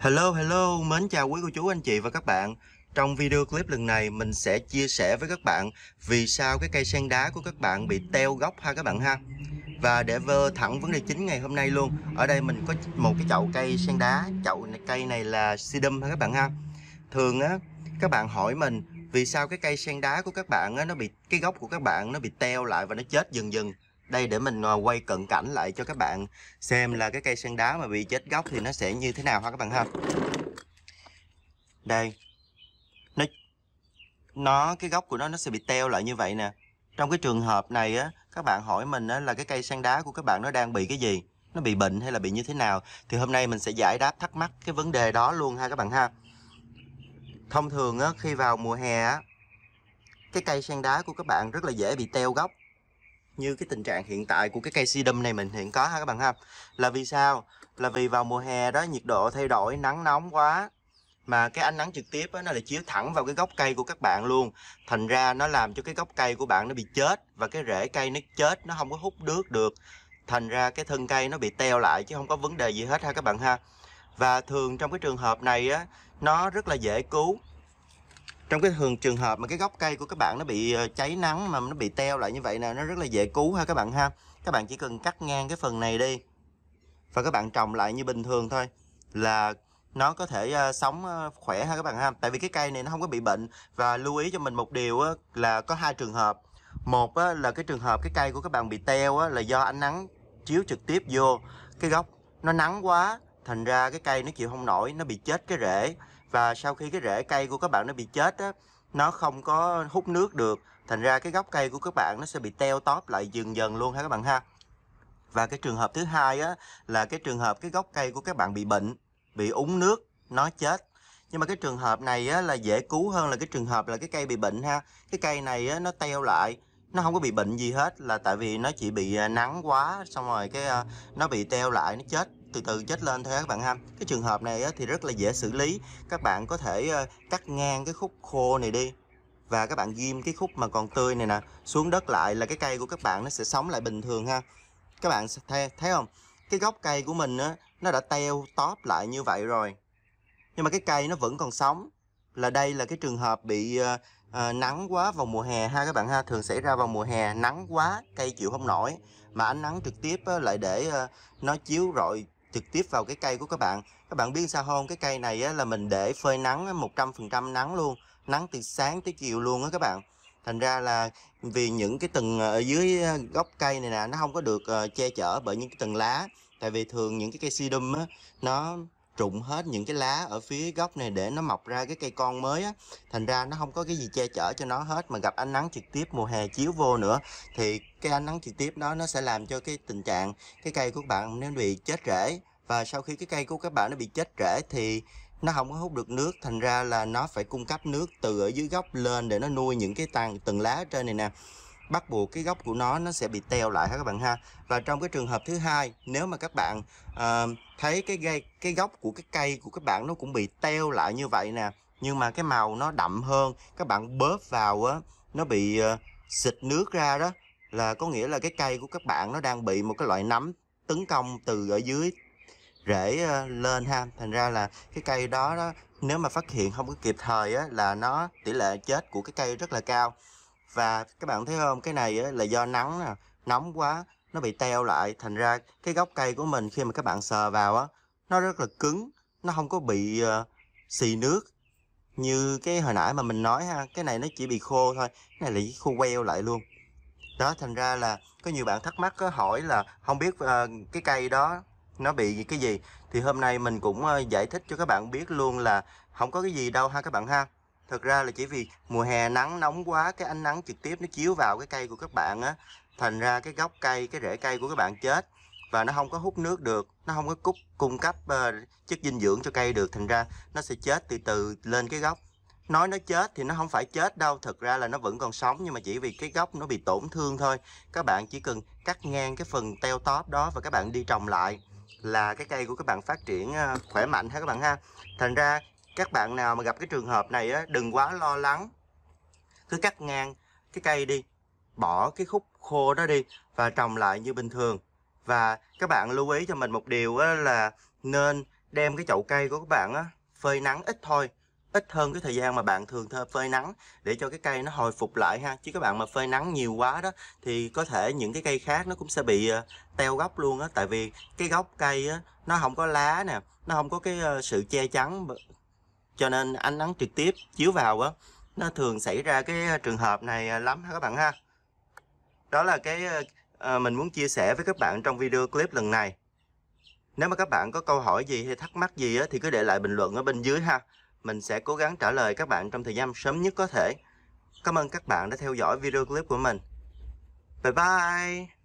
Hello hello, mến chào quý cô chú anh chị và các bạn. Trong video clip lần này mình sẽ chia sẻ với các bạn vì sao cái cây sen đá của các bạn bị teo gốc ha các bạn ha. Và để vơ thẳng vấn đề chính ngày hôm nay luôn. Ở đây mình có một cái chậu cây sen đá, chậu này, cây này là sedum ha các bạn ha. Thường á các bạn hỏi mình vì sao cái cây sen đá của các bạn á nó bị cái gốc của các bạn nó bị teo lại và nó chết dần dần đây để mình ờ, quay cận cảnh lại cho các bạn xem là cái cây sen đá mà bị chết gốc thì nó sẽ như thế nào ha các bạn ha đây nó nó cái gốc của nó nó sẽ bị teo lại như vậy nè trong cái trường hợp này á các bạn hỏi mình á, là cái cây sen đá của các bạn nó đang bị cái gì nó bị bệnh hay là bị như thế nào thì hôm nay mình sẽ giải đáp thắc mắc cái vấn đề đó luôn ha các bạn ha thông thường á, khi vào mùa hè á cái cây sen đá của các bạn rất là dễ bị teo gốc như cái tình trạng hiện tại của cái cây si đâm này mình hiện có ha các bạn ha là vì sao là vì vào mùa hè đó nhiệt độ thay đổi nắng nóng quá mà cái ánh nắng trực tiếp đó, nó lại chiếu thẳng vào cái gốc cây của các bạn luôn thành ra nó làm cho cái gốc cây của bạn nó bị chết và cái rễ cây nó chết nó không có hút nước được thành ra cái thân cây nó bị teo lại chứ không có vấn đề gì hết ha các bạn ha và thường trong cái trường hợp này á nó rất là dễ cứu trong cái thường trường hợp mà cái gốc cây của các bạn nó bị ờ, cháy nắng mà nó bị teo lại như vậy nè nó rất là dễ cứu ha các bạn ha các bạn chỉ cần cắt ngang cái phần này đi và các bạn trồng lại như bình thường thôi là nó có thể ờ, sống ờ, khỏe ha các bạn ha tại vì cái cây này nó không có bị bệnh và lưu ý cho mình một điều là có hai trường hợp một là cái trường hợp cái cây của các bạn bị teo là do ánh nắng chiếu trực tiếp vô cái gốc nó nắng quá thành ra cái cây nó chịu không nổi nó bị chết cái rễ và sau khi cái rễ cây của các bạn nó bị chết á nó không có hút nước được thành ra cái gốc cây của các bạn nó sẽ bị teo tóp lại dần dần luôn ha các bạn ha và cái trường hợp thứ hai á là cái trường hợp cái gốc cây của các bạn bị bệnh bị úng nước nó chết nhưng mà cái trường hợp này á, là dễ cứu hơn là cái trường hợp là cái cây bị bệnh ha cái cây này á, nó teo lại nó không có bị bệnh gì hết là tại vì nó chỉ bị à, nắng quá xong rồi cái à, nó bị teo lại nó chết từ từ chết lên thôi các bạn ha cái trường hợp này thì rất là dễ xử lý các bạn có thể ờ, cắt ngang cái khúc khô này đi và các bạn ghim cái khúc mà còn tươi này nè xuống đất lại là cái cây của các bạn nó sẽ sống lại bình thường ha các bạn thấy, không cái gốc cây của mình á nó đã teo tóp lại như vậy rồi nhưng mà cái cây nó vẫn còn sống là đây là cái trường hợp bị uh, uh, nắng quá vào mùa hè ha các bạn ha thường xảy ra vào mùa hè nắng quá cây chịu không nổi mà ánh nắng trực tiếp á, lại để uh, nó chiếu rọi trực tiếp vào cái cây của các bạn các bạn biết sao không cái cây này á, là mình để phơi nắng 100% nắng luôn nắng từ sáng tới chiều luôn á các bạn thành ra là vì những cái tầng ờ, ở dưới ờ, gốc cây này nè nó không có được ờ, che chở bởi những cái tầng lá tại vì thường những cái cây sidum á nó trụng hết những cái lá ở phía gốc này để nó mọc ra cái cây con mới á thành ra nó không có cái gì che chở cho nó hết mà gặp ánh nắng trực tiếp mùa hè chiếu vô nữa thì cái ánh nắng trực tiếp đó nó sẽ làm cho cái tình trạng cái cây của các bạn nó bị chết rễ và sau khi cái cây của các bạn nó bị chết rễ thì nó không có hút được nước thành ra là nó phải cung cấp nước từ ở dưới gốc lên để nó nuôi những cái tầng từng lá ở trên này nè bắt buộc cái gốc của nó nó sẽ bị teo lại ha các bạn ha và trong cái trường hợp thứ hai nếu mà các bạn uh, thấy cái gây cái gốc của cái cây của các bạn nó cũng bị teo lại như vậy nè nhưng mà cái màu nó đậm hơn các bạn bóp vào á nó bị uh, xịt nước ra đó là có nghĩa là cái cây của các bạn nó đang bị một cái loại nấm tấn công từ ở dưới rễ uh, lên ha thành ra là cái cây đó đó nếu mà phát hiện không có kịp thời á là nó tỷ lệ chết của cái cây rất là cao và các bạn thấy không cái này là do nắng nè nóng quá nó bị teo lại thành ra cái gốc cây của mình khi mà các bạn sờ vào á nó rất là cứng nó không có bị uh, xì nước như cái hồi nãy mà mình nói ha cái này nó chỉ bị khô thôi cái này là chỉ khô queo lại luôn đó thành ra là có nhiều bạn thắc mắc có hỏi là không biết uh, cái cây đó nó bị cái gì thì hôm nay mình cũng uh, giải thích cho các bạn biết luôn là không có cái gì đâu ha các bạn ha thật ra là chỉ vì mùa hè nắng nóng quá cái ánh nắng trực tiếp nó chiếu vào cái cây của các bạn á thành ra cái gốc cây cái rễ cây của các bạn chết và nó không có hút nước được nó không có cúc cung cấp uh, chất dinh dưỡng cho cây được thành ra nó sẽ chết từ từ lên cái gốc nói nó chết thì nó không phải chết đâu thật ra là nó vẫn còn sống nhưng mà chỉ vì cái gốc nó bị tổn thương thôi các bạn chỉ cần cắt ngang cái phần teo tóp đó và các bạn đi trồng lại là cái cây của các bạn phát triển ờ, khỏe mạnh ha các bạn ha thành ra các bạn nào mà gặp cái trường hợp này á, đừng quá lo lắng cứ cắt ngang cái cây đi bỏ cái khúc khô đó đi và trồng lại như bình thường và các bạn lưu ý cho mình một điều á, là nên đem cái chậu cây của các bạn á, phơi nắng ít thôi ít hơn cái thời gian mà bạn thường thơ phơi nắng để cho cái cây nó hồi phục lại ha chứ các bạn mà phơi nắng nhiều quá đó thì có thể những cái cây khác nó cũng sẽ bị uh, teo gốc luôn á tại vì cái gốc cây á nó không có lá nè nó không có cái uh, sự che chắn cho nên ánh nắng trực tiếp chiếu vào á nó thường xảy ra cái ờ, trường hợp này ờ, lắm ha các bạn ha đó là cái ờ, mình muốn chia sẻ với các bạn trong video clip lần này nếu mà các bạn có câu hỏi gì hay thắc mắc gì á, thì cứ để lại bình luận ở bên dưới ha mình sẽ cố gắng trả lời các bạn trong thời gian sớm nhất có thể cảm ơn các bạn đã theo dõi video clip của mình bye bye